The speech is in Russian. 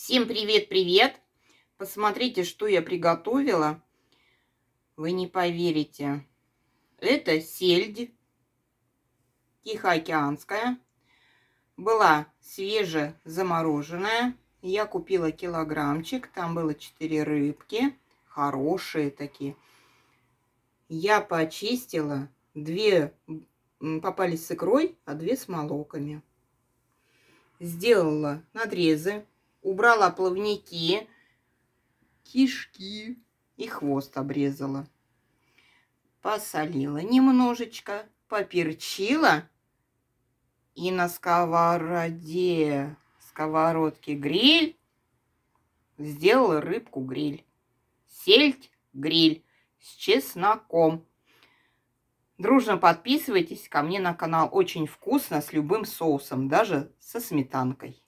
Всем привет-привет! Посмотрите, что я приготовила. Вы не поверите. Это сельдь тихоокеанская. Была свежезамороженная. Я купила килограммчик. Там было 4 рыбки. Хорошие такие. Я почистила. Две попались с икрой, а две с молоками. Сделала надрезы убрала плавники, кишки и хвост обрезала. Посолила немножечко, поперчила и на сковороде, сковородке гриль сделала рыбку гриль. Сельдь гриль с чесноком. Дружно подписывайтесь ко мне на канал. Очень вкусно с любым соусом, даже со сметанкой.